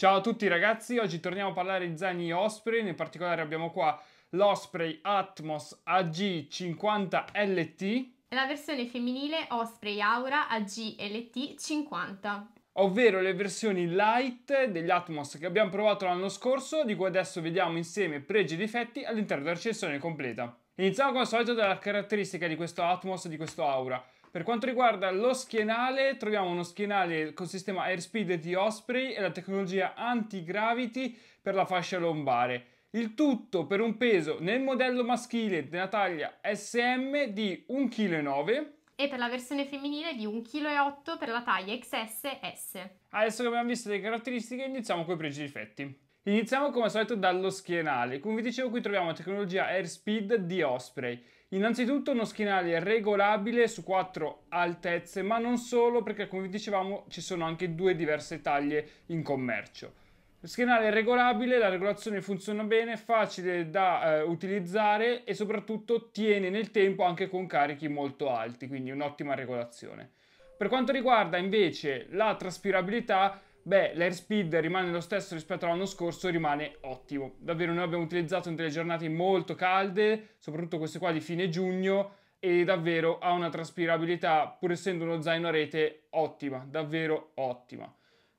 Ciao a tutti ragazzi, oggi torniamo a parlare di Zani Osprey, in particolare abbiamo qua l'Osprey Atmos AG50LT e la versione femminile Osprey Aura aglt 50 ovvero le versioni light degli Atmos che abbiamo provato l'anno scorso, di cui adesso vediamo insieme pregi e difetti all'interno della recensione completa. Iniziamo come al solito dalla caratteristica di questo Atmos e di questo Aura. Per quanto riguarda lo schienale, troviamo uno schienale con sistema airspeed di Osprey e la tecnologia anti-gravity per la fascia lombare. Il tutto per un peso nel modello maschile della taglia SM di 1,9 kg e per la versione femminile di 1,8 kg per la taglia XS-S. Adesso che abbiamo visto le caratteristiche iniziamo con i pregi e difetti. Iniziamo come al solito dallo schienale. Come vi dicevo qui troviamo la tecnologia Airspeed di Osprey Innanzitutto uno schienale regolabile su quattro altezze, ma non solo perché come dicevamo ci sono anche due diverse taglie in commercio. schienale regolabile, la regolazione funziona bene, facile da eh, utilizzare e soprattutto tiene nel tempo anche con carichi molto alti, quindi un'ottima regolazione. Per quanto riguarda invece la traspirabilità, beh l'airspeed rimane lo stesso rispetto all'anno scorso, rimane ottimo. Davvero noi abbiamo utilizzato in delle giornate molto calde, soprattutto queste qua di fine giugno, e davvero ha una traspirabilità, pur essendo uno zaino a rete, ottima, davvero ottima.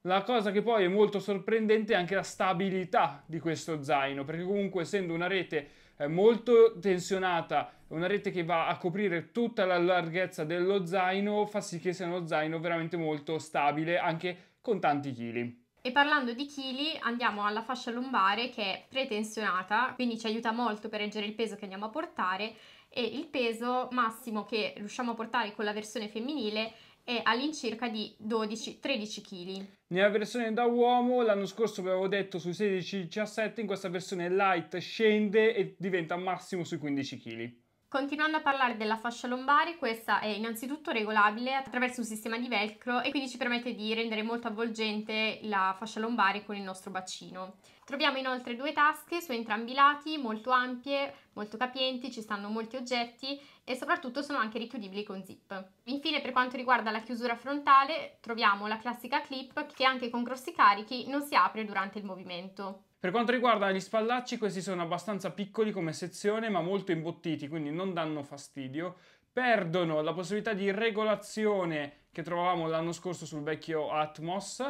La cosa che poi è molto sorprendente è anche la stabilità di questo zaino, perché comunque essendo una rete eh, molto tensionata, una rete che va a coprire tutta la larghezza dello zaino, fa sì che sia uno zaino veramente molto stabile, anche con tanti chili. E parlando di chili, andiamo alla fascia lombare che è pretensionata, quindi ci aiuta molto per reggere il peso che andiamo a portare e il peso massimo che riusciamo a portare con la versione femminile è all'incirca di 12-13 kg. Nella versione da uomo l'anno scorso vi avevo detto sui 16-17, in questa versione light scende e diventa massimo sui 15 kg. Continuando a parlare della fascia lombare, questa è innanzitutto regolabile attraverso un sistema di velcro e quindi ci permette di rendere molto avvolgente la fascia lombare con il nostro bacino. Troviamo inoltre due tasche su entrambi i lati, molto ampie, molto capienti, ci stanno molti oggetti e soprattutto sono anche richiudibili con zip. Infine per quanto riguarda la chiusura frontale troviamo la classica clip che anche con grossi carichi non si apre durante il movimento. Per quanto riguarda gli spallacci, questi sono abbastanza piccoli come sezione, ma molto imbottiti, quindi non danno fastidio. Perdono la possibilità di regolazione che trovavamo l'anno scorso sul vecchio Atmos.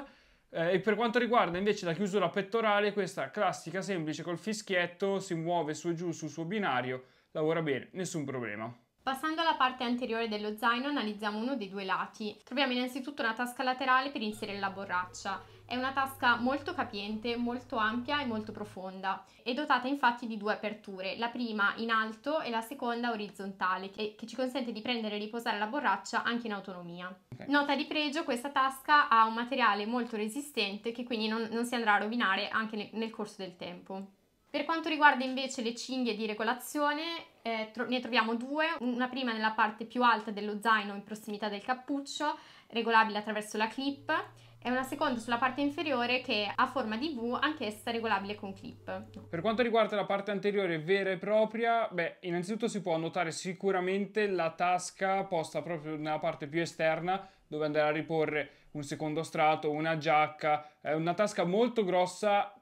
Eh, e per quanto riguarda invece la chiusura pettorale, questa classica semplice col fischietto, si muove su e giù sul suo binario, lavora bene, nessun problema. Passando alla parte anteriore dello zaino analizziamo uno dei due lati. Troviamo innanzitutto una tasca laterale per inserire la borraccia. È una tasca molto capiente, molto ampia e molto profonda. È dotata infatti di due aperture, la prima in alto e la seconda orizzontale, che, che ci consente di prendere e riposare la borraccia anche in autonomia. Okay. Nota di pregio, questa tasca ha un materiale molto resistente che quindi non, non si andrà a rovinare anche nel, nel corso del tempo. Per quanto riguarda invece le cinghie di regolazione, eh, tro ne troviamo due, una prima nella parte più alta dello zaino in prossimità del cappuccio, regolabile attraverso la clip, è una seconda sulla parte inferiore che ha forma di V, anch'essa regolabile con clip. Per quanto riguarda la parte anteriore vera e propria, beh, innanzitutto si può notare sicuramente la tasca posta proprio nella parte più esterna dove andare a riporre un secondo strato, una giacca, una tasca molto grossa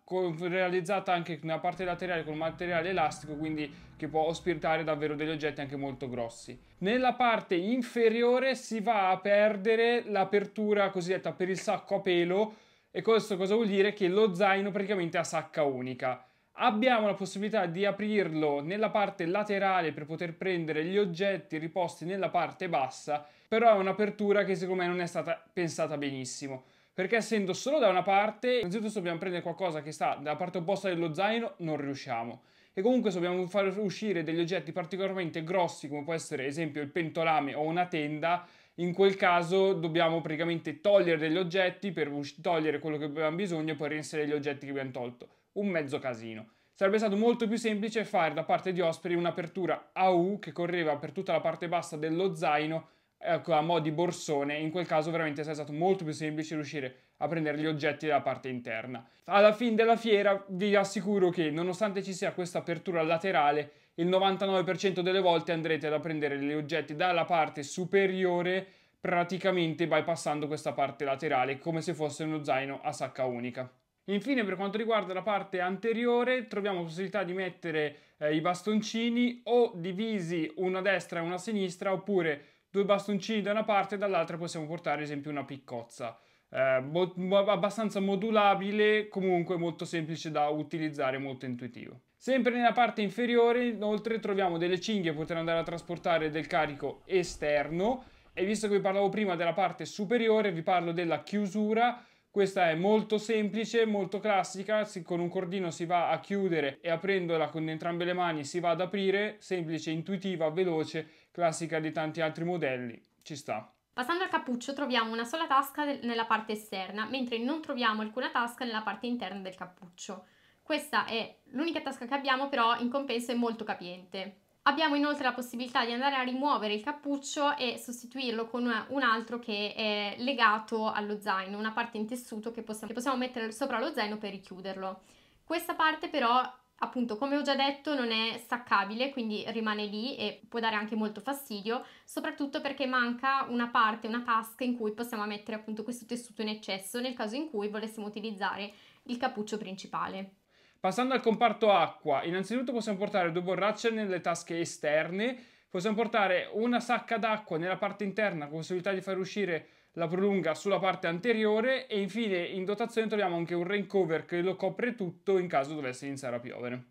realizzata anche nella parte laterale con materiale elastico quindi che può ospitare davvero degli oggetti anche molto grossi nella parte inferiore si va a perdere l'apertura cosiddetta per il sacco a pelo e questo cosa vuol dire? che lo zaino praticamente ha sacca unica abbiamo la possibilità di aprirlo nella parte laterale per poter prendere gli oggetti riposti nella parte bassa però è un'apertura che secondo me non è stata pensata benissimo perché essendo solo da una parte, innanzitutto dobbiamo prendere qualcosa che sta dalla parte opposta dello zaino, non riusciamo. E comunque se dobbiamo far uscire degli oggetti particolarmente grossi, come può essere ad esempio il pentolame o una tenda, in quel caso dobbiamo praticamente togliere degli oggetti per togliere quello che abbiamo bisogno e poi reinserire gli oggetti che abbiamo tolto. Un mezzo casino. Sarebbe stato molto più semplice fare da parte di Osprey un'apertura AU che correva per tutta la parte bassa dello zaino ecco, a mo' di borsone, in quel caso veramente sarà stato molto più semplice riuscire a prendere gli oggetti dalla parte interna. Alla fine della fiera vi assicuro che nonostante ci sia questa apertura laterale, il 99% delle volte andrete ad prendere gli oggetti dalla parte superiore praticamente bypassando questa parte laterale come se fosse uno zaino a sacca unica. Infine per quanto riguarda la parte anteriore troviamo la possibilità di mettere eh, i bastoncini o divisi una destra e una sinistra oppure due bastoncini da una parte e dall'altra possiamo portare ad esempio una piccozza. Eh, mo- abbastanza modulabile, comunque molto semplice da utilizzare, molto intuitivo. Sempre nella parte inferiore inoltre troviamo delle cinghie per poter andare a trasportare del carico esterno e visto che vi parlavo prima della parte superiore vi parlo della chiusura questa è molto semplice, molto classica, con un cordino si va a chiudere e aprendola con entrambe le mani si va ad aprire, semplice, intuitiva, veloce, classica di tanti altri modelli, ci sta. Passando al cappuccio troviamo una sola tasca nella parte esterna, mentre non troviamo alcuna tasca nella parte interna del cappuccio. Questa è l'unica tasca che abbiamo, però in compenso è molto capiente. Abbiamo inoltre la possibilità di andare a rimuovere il cappuccio e sostituirlo con un altro che è legato allo zaino, una parte in tessuto che possiamo, che possiamo mettere sopra lo zaino per richiuderlo. Questa parte però appunto come ho già detto non è staccabile quindi rimane lì e può dare anche molto fastidio soprattutto perché manca una parte una tasca in cui possiamo mettere appunto questo tessuto in eccesso nel caso in cui volessimo utilizzare il cappuccio principale Passando al comparto acqua, innanzitutto possiamo portare due borracce nelle tasche esterne, possiamo portare una sacca d'acqua nella parte interna con possibilità di far uscire la prolunga sulla parte anteriore e infine in dotazione troviamo anche un rain cover che lo copre tutto in caso dovesse iniziare a piovere.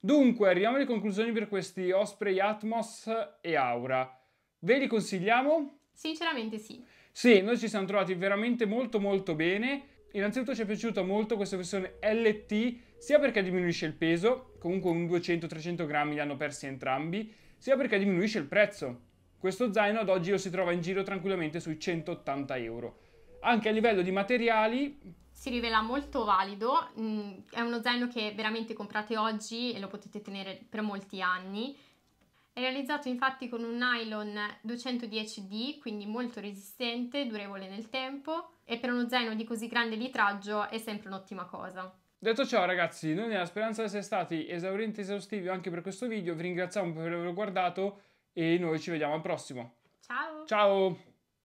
Dunque, arriviamo alle conclusioni per questi Osprey Atmos e Aura. Ve li consigliamo? Sinceramente sì. Sì, noi ci siamo trovati veramente molto molto bene Innanzitutto ci è piaciuta molto questa versione LT, sia perché diminuisce il peso, comunque un 200-300 grammi li hanno persi entrambi, sia perché diminuisce il prezzo. Questo zaino ad oggi lo si trova in giro tranquillamente sui 180 euro. Anche a livello di materiali... Si rivela molto valido, mm, è uno zaino che veramente comprate oggi e lo potete tenere per molti anni è realizzato infatti con un nylon 210D, quindi molto resistente, durevole nel tempo e per uno zaino di così grande litraggio è sempre un'ottima cosa. Detto ciò ragazzi, noi nella speranza di essere stati esaurienti e esaustivi anche per questo video, vi ringraziamo per averlo guardato e noi ci vediamo al prossimo. Ciao! Ciao!